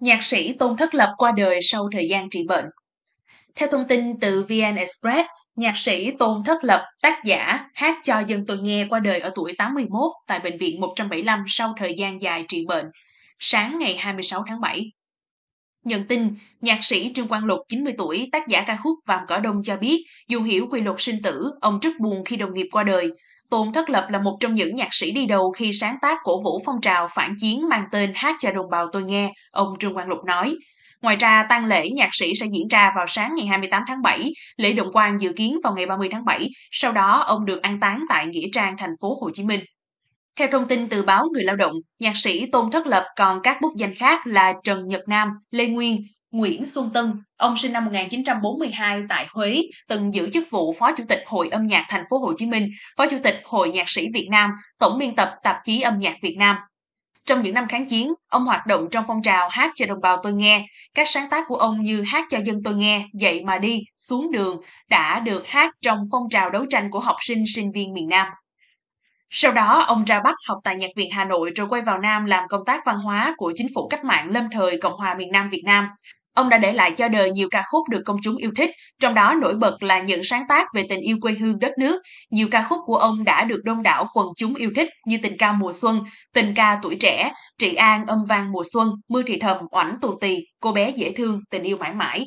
Nhạc sĩ Tôn Thất Lập qua đời sau thời gian trị bệnh. Theo thông tin từ VN Express, nhạc sĩ Tôn Thất Lập, tác giả, hát cho dân tôi nghe qua đời ở tuổi 81 tại Bệnh viện 175 sau thời gian dài trị bệnh, sáng ngày 26 tháng 7. Nhận tin, nhạc sĩ Trương Quang Lục 90 tuổi, tác giả ca khúc Vàm Cỏ Đông cho biết, dù hiểu quy luật sinh tử, ông rất buồn khi đồng nghiệp qua đời, Tôn Thất Lập là một trong những nhạc sĩ đi đầu khi sáng tác cổ vũ phong trào phản chiến mang tên Hát cho đồng bào tôi nghe, ông Trương Quang Lục nói. Ngoài ra, tang lễ nhạc sĩ sẽ diễn ra vào sáng ngày 28 tháng 7, lễ động quan dự kiến vào ngày 30 tháng 7, sau đó ông được an táng tại Nghĩa Trang, thành phố Hồ Chí Minh. Theo thông tin từ báo Người Lao động, nhạc sĩ Tôn Thất Lập còn các bút danh khác là Trần Nhật Nam, Lê Nguyên, Nguyễn Xuân Tân, ông sinh năm 1942 tại Huế, từng giữ chức vụ Phó Chủ tịch Hội âm nhạc Thành phố Hồ Chí Minh, Phó Chủ tịch Hội nhạc sĩ Việt Nam, Tổng biên tập tạp chí âm nhạc Việt Nam. Trong những năm kháng chiến, ông hoạt động trong phong trào hát cho đồng bào tôi nghe. Các sáng tác của ông như hát cho dân tôi nghe, dậy mà đi, xuống đường đã được hát trong phong trào đấu tranh của học sinh sinh viên miền Nam. Sau đó, ông ra Bắc học tại Nhạc viện Hà Nội rồi quay vào Nam làm công tác văn hóa của chính phủ cách mạng lâm thời Cộng hòa miền Nam Việt Nam. Ông đã để lại cho đời nhiều ca khúc được công chúng yêu thích, trong đó nổi bật là những sáng tác về tình yêu quê hương đất nước. Nhiều ca khúc của ông đã được đông đảo quần chúng yêu thích như tình ca mùa xuân, tình ca tuổi trẻ, trị an âm vang mùa xuân, mưa thì thầm, oảnh tù tì, cô bé dễ thương, tình yêu mãi mãi.